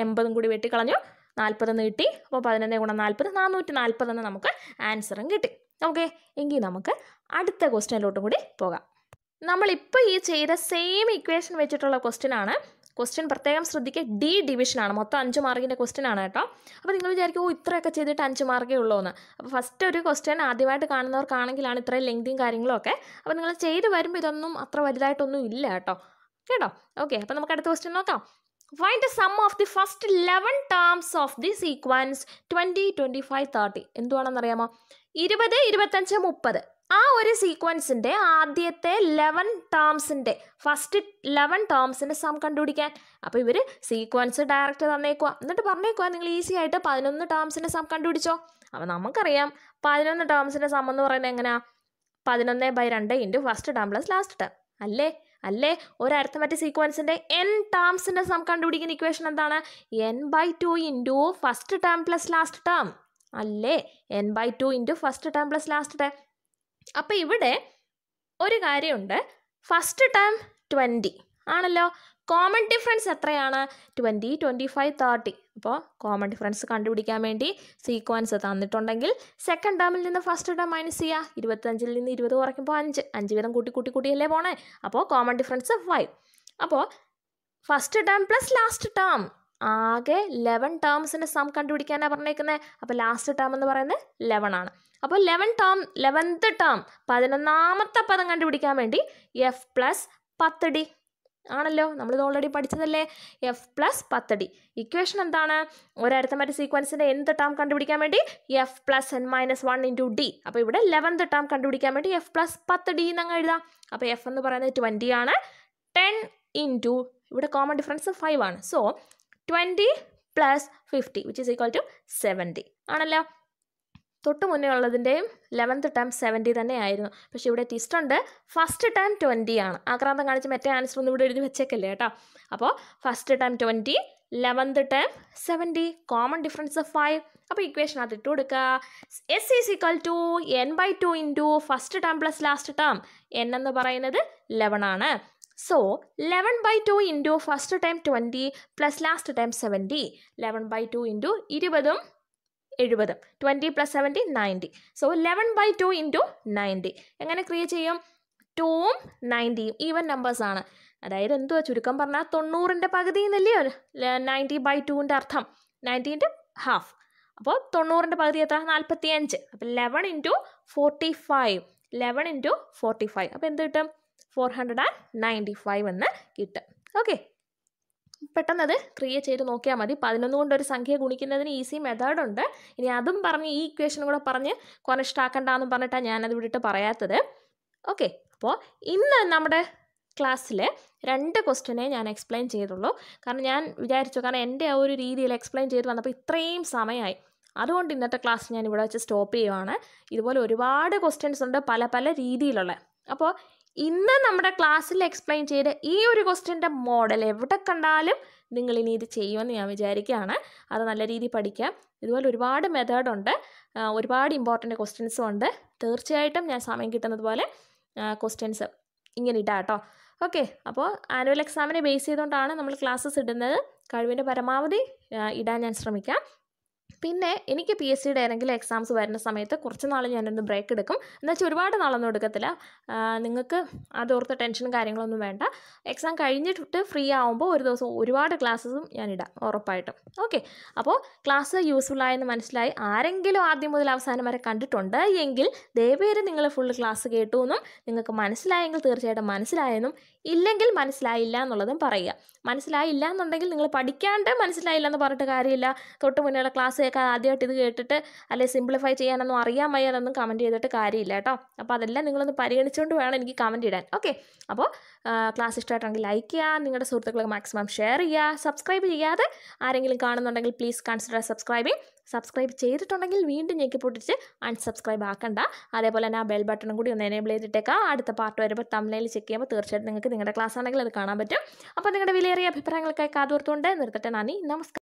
എൺപതും കൂടി വെട്ടിക്കളഞ്ഞു നാൽപ്പത് നീട്ടി അപ്പോൾ പതിനൊന്ന് ഗുണം നാൽപ്പത് നാനൂറ്റി നാൽപ്പതെന്ന് നമുക്ക് ആൻസറും കിട്ടി ഓക്കെ എങ്കിൽ നമുക്ക് അടുത്ത ക്വസ്റ്റ്യനിലോട്ടും കൂടി പോകാം നമ്മളിപ്പോൾ ഈ ചെയ്ത സെയിം ഇക്വേഷൻ വെച്ചിട്ടുള്ള ക്വസ്റ്റ്യനാണ് ക്വസ്റ്റ്യൻ പ്രത്യേകം ശ്രദ്ധിക്കുക ഡി ഡിവിഷനാണ് മൊത്തം അഞ്ച് മാർക്കിൻ്റെ ക്വസ്റ്റ്യൻ ആണ് കേട്ടോ അപ്പോൾ നിങ്ങൾ വിചാരിക്കും ഓ ഇത്രയൊക്കെ ചെയ്തിട്ട് അഞ്ച് മാർക്കേ ഉള്ളൂ എന്ന് അപ്പോൾ ഫസ്റ്റ് ഒരു ക്വസ്റ്റ്യൻ ആദ്യമായിട്ട് കാണുന്നവർക്കാണെങ്കിലാണ് ഇത്രയും ലെങ്തിയും കാര്യങ്ങളൊക്കെ അപ്പോൾ നിങ്ങൾ ചെയ്ത് വരുമ്പോൾ ഇതൊന്നും അത്ര വലുതായിട്ടൊന്നും ഇല്ല കേട്ടോ കേട്ടോ ഓക്കെ അപ്പോൾ നമുക്ക് അടുത്ത ക്വസ്റ്റ്യൻ നോക്കാം find the sum of the first eleven terms of the sequence twenty twenty five thirty എന്തുവാണെന്നറിയാമോ ഇരുപത് ഇരുപത്തഞ്ച് മുപ്പത് ആ ഒരു സീക്വൻസിൻ്റെ ആദ്യത്തെ ലെവൻ ടേംസിൻ്റെ ഫസ്റ്റ് ലെവൻ ടേംസിൻ്റെ സം കണ്ടുപിടിക്കാൻ അപ്പോൾ ഇവർ സീക്വൻസ് ഡയറക്റ്റ് തന്നേക്കുക എന്നിട്ട് പറഞ്ഞേക്കുക നിങ്ങൾ ഈസി ആയിട്ട് പതിനൊന്ന് ടേംസിൻ്റെ സം കണ്ടുപിടിച്ചോ അപ്പോൾ നമുക്കറിയാം പതിനൊന്ന് ടേംസിൻ്റെ സം എന്ന് പറയുന്നത് എങ്ങനെയാണ് പതിനൊന്ന് ബൈ രണ്ട് into first term plus last term അല്ലേ അല്ലേ ഒരു അരിത്തമാറ്റിക് സീക്വൻസിൻ്റെ എൻ ടേംസിൻ്റെ സം കണ്ടുപിടിക്കുന്ന ഇക്വേഷൻ എന്താണ് N by two into first term plus last term അല്ലേ n by two into first term plus last term അപ്പോൾ ഇവിടെ ഒരു കാര്യമുണ്ട് ഫസ്റ്റ് ടേം ട്വൻറ്റി ആണല്ലോ കോമൺ ഡിഫറൻസ് എത്രയാണ് ട്വൻറ്റി ട്വൻറ്റി ഫൈവ് തേർട്ടി അപ്പോൾ കോമൺ ഡിഫറൻസ് കണ്ടുപിടിക്കാൻ വേണ്ടി സീക്വൻസ് തന്നിട്ടുണ്ടെങ്കിൽ സെക്കൻഡ് ടേമിൽ നിന്ന് ഫസ്റ്റ് ടേം മൈനസ് ചെയ്യുക ഇരുപത്തഞ്ചിൽ നിന്ന് ഇരുപത് കുറയ്ക്കുമ്പോൾ അഞ്ച് അഞ്ച് വീതം കൂട്ടി കൂട്ടി കൂട്ടിയല്ലേ പോണേ അപ്പോൾ കോമൺ ഡിഫറൻസ് ഫൈവ് അപ്പോൾ first term plus last term ആകെ ലെവൻ ടേംസിൻ്റെ സം കണ്ടുപിടിക്കാനാണ് പറഞ്ഞേക്കുന്നത് അപ്പോൾ ലാസ്റ്റ് ടേം എന്ന് പറയുന്നത് ലെവൻ ആണ് അപ്പോൾ ലെവൻ ടേം ലെവൻത്ത് ടേം പതിനൊന്നാമത്തെ പദം കണ്ടുപിടിക്കാൻ വേണ്ടി എഫ് പ്ലസ് പത്തടി ആണല്ലോ നമ്മളിത് ഓൾറെഡി പഠിച്ചതല്ലേ എഫ് പ്ലസ് പത്തടി ഇക്വേഷൻ എന്താണ് ഒരു അരിത്തമാറ്റിക് സീക്വൻസിൻ്റെ എന്ത് ടേം കണ്ടുപിടിക്കാൻ വേണ്ടി f plus N minus one into D അപ്പോൾ ഇവിടെ ലെവൻത്ത് ടേം കണ്ടുപിടിക്കാൻ വേണ്ടി എഫ് പ്ലസ് പത്തടി എന്നങ്ങ് എഴുതാം അപ്പോൾ എഫ് എന്ന് പറയുന്നത് ട്വൻറ്റി ആണ് ടെൻ ഇൻറ്റു ഇവിടെ കോമൺ ഡിഫറൻസ് ഫൈവ് ആണ് so twenty plus fifty which is equal to seventy ആണല്ലോ തൊട്ട് മുന്നേ ഉള്ളതിൻ്റെയും ലെവൻത്ത് ടൈം സെവൻറ്റി തന്നെ ആയിരുന്നു പക്ഷേ ഇവിടെ ട്വിസ്റ്റ് ഉണ്ട് ഫസ്റ്റ് ടൈം ട്വൻറ്റി ആണ് ആക്രാന്തം കാണിച്ച് മറ്റേ ആൻസർ ഒന്നും ഇവിടെ എഴുതി വെച്ചേക്കല്ലേ കേട്ടോ അപ്പോൾ first time twenty eleventh time seventy common difference five അപ്പോൾ ഇക്വേഷൻ അത് ഇട്ട് കൊടുക്കുക s is equal to n by two in two first term plus last term n എന്ന് പറയുന്നത് ലെവൺ ആണ് so eleven by two in two first time twenty plus last time seventy eleven by two in two ഇരുപതും എഴുപത് twenty plus seventy ninety so eleven by two into ninety എങ്ങനെ create ചെയ്യും ടൂവും നയൻറ്റിയും even നമ്പേഴ്സാണ് അതായത് എന്തുവാ ചുരുക്കം പറഞ്ഞാൽ തൊണ്ണൂറിൻ്റെ പകുതി എന്നല്ലയോ നയൻറ്റി ബൈ ടുവിൻ്റെ അർത്ഥം നയൻറ്റീൻ്റെ ഹാഫ് അപ്പോൾ തൊണ്ണൂറിൻ്റെ പകുതി എത്ര നാൽപ്പത്തി അഞ്ച് അപ്പോൾ eleven into forty five eleven into forty five അപ്പോൾ എന്ത് കിട്ടും four hundred and ninety five എന്ന് കിട്ടും ഓക്കെ പെട്ടെന്നത് ക്രിയേറ്റ് ചെയ്ത് നോക്കിയാൽ മതി പതിനൊന്ന് കൊണ്ട് ഒരു സംഖ്യ ഗുണിക്കുന്നതിന് ഈസി മെത്തേഡുണ്ട് ഇനി അതും പറഞ്ഞ് ഈ ഇക്വേഷനും കൂടെ പറഞ്ഞ് കൊനഷ്ടാക്കണ്ടെന്നും പറഞ്ഞിട്ടാണ് ഞാനത് വിട്ടിട്ട് പറയാത്തത് ഓക്കെ അപ്പോൾ ഇന്ന് നമ്മുടെ ക്ലാസ്സിൽ രണ്ട് ക്വസ്റ്റ്യനെ ഞാൻ എക്സ്പ്ലെയിൻ ചെയ്തുള്ളൂ കാരണം ഞാൻ വിചാരിച്ചു കാരണം എൻ്റെ ആ ഒരു രീതിയിൽ എക്സ്പ്ലെയിൻ ചെയ്ത് വന്നപ്പോൾ ഇത്രയും സമയമായി അതുകൊണ്ട് ഇന്നത്തെ ക്ലാസ് ഞാൻ ഇവിടെ വെച്ച് സ്റ്റോപ്പ് ചെയ്യുവാണ് ഇതുപോലെ ഒരുപാട് ക്വസ്റ്റ്യൻസ് ഉണ്ട് പല പല രീതിയിലുള്ള അപ്പോൾ ഇന്ന് നമ്മുടെ ക്ലാസ്സിൽ എക്സ്പ്ലെയിൻ ചെയ്ത ഈ ഒരു ക്വസ്റ്റ്യൻ്റെ മോഡൽ എവിടെ കണ്ടാലും നിങ്ങൾ ഇനി ഇത് ചെയ്യുമെന്ന് ഞാൻ വിചാരിക്കുകയാണ് അത് നല്ല രീതിയിൽ പഠിക്കാം ഇതുപോലെ ഒരുപാട് മെത്തേഡുണ്ട് ഒരുപാട് ഇമ്പോർട്ടൻ്റ് ക്വസ്റ്റ്യൻസും ഉണ്ട് തീർച്ചയായിട്ടും ഞാൻ സമയം കിട്ടുന്നതുപോലെ ക്വസ്റ്റ്യൻസ് ഇങ്ങനെ ഇട്ടാ കേട്ടോ ഓക്കെ അപ്പോൾ ആനുവൽ എക്സാമിനെ ബേസ് ചെയ്തുകൊണ്ടാണ് നമ്മൾ ക്ലാസ്സസ് ഇടുന്നത് കഴിവിൻ്റെ പരമാവധി ഇടാൻ ഞാൻ ശ്രമിക്കാം പിന്നെ എനിക്ക് പി എസ് സിയുടെ ഏതെങ്കിലും എക്സാംസ് വരുന്ന സമയത്ത് കുറച്ച് നാൾ ഞാനൊന്ന് ബ്രേക്ക് എടുക്കും വെച്ചാൽ ഒരുപാട് നാളൊന്നും എടുക്കത്തില്ല നിങ്ങൾക്ക് അതോർത്ത് ടെൻഷനും കാര്യങ്ങളൊന്നും വേണ്ട എക്സാം കഴിഞ്ഞിട്ട് ഫ്രീ ആവുമ്പോൾ ഒരു ദിവസം ഒരുപാട് ക്ലാസ്സും ഞാൻ ഇടാം ഉറപ്പായിട്ടും ഓക്കെ അപ്പോൾ ക്ലാസ് യൂസ്ഫുൾ ആയെന്ന് മനസ്സിലായി ആരെങ്കിലും ആദ്യം മുതൽ അവസാനം വരെ കണ്ടിട്ടുണ്ട് എങ്കിൽ ദയവേര് നിങ്ങൾ ഫുൾ ക്ലാസ് കേട്ടു എന്നും നിങ്ങൾക്ക് മനസ്സിലായെങ്കിൽ തീർച്ചയായിട്ടും മനസ്സിലായെന്നും ഇല്ലെങ്കിൽ മനസ്സിലായില്ല എന്നുള്ളതും പറയുക മനസ്സിലായില്ല എന്നുണ്ടെങ്കിൽ നിങ്ങൾ പഠിക്കാണ്ട് മനസ്സിലായില്ല എന്ന് പറഞ്ഞിട്ട് കാര്യമില്ല തൊട്ട് മുന്നേ ക്ലാസ് കേൾക്കാൻ ആദ്യമായിട്ട് ഇത് കേട്ടിട്ട് അല്ലെങ്കിൽ സിംപ്ലിഫൈ ചെയ്യാനൊന്നും അറിയാൻ വയ്യാനൊന്നും കമൻറ്റ് ചെയ്തിട്ട് കാര്യമില്ല കേട്ടോ അപ്പോൾ അതെല്ലാം നിങ്ങളൊന്ന് പരിഗണിച്ചുകൊണ്ട് വേണം എനിക്ക് കമൻറ്റ് ഇടാൻ ഓക്കെ അപ്പോൾ ക്ലാസ് ഇഷ്ടമായിട്ടുണ്ടെങ്കിൽ ലൈക്ക് ചെയ്യുക നിങ്ങളുടെ സുഹൃത്തുക്കൾക്ക് മാക്സിമം ഷെയർ ചെയ്യുക സബ്സ്ക്രൈബ് ചെയ്യാതെ ആരെങ്കിലും കാണുന്നുണ്ടെങ്കിൽ പ്ലീസ് കൺസിഡർ സബ്സ്ക്രൈബിങ് സബ്സ്ക്രൈബ് ചെയ്തിട്ടുണ്ടെങ്കിൽ വീണ്ടും ഞെക്കി പൊട്ടിച്ച് അൺസബ്സ്ക്രൈബ് ആക്കണ്ട അതേപോലെ തന്നെ ആ ബെൽ ബട്ടണും കൂടി ഒന്ന് എനേബിൾ ചെയ്തിട്ടേക്കാം അടുത്ത പാർട്ട് വരുമ്പോൾ തമിഴിൽ ചെക്ക് ചെയ്യുമ്പോൾ തീർച്ചയായിട്ടും നിങ്ങൾക്ക് നിങ്ങളുടെ ക്ലാസ് ആണെങ്കിൽ അത് കാണാൻ പറ്റും അപ്പോൾ നിങ്ങളുടെ വിലയേറിയ അഭിപ്രായങ്ങൾക്കായി കാതോർത്തുകൊണ്ട് നിർത്തട്ടെ നന്ദി നമസ്കാരം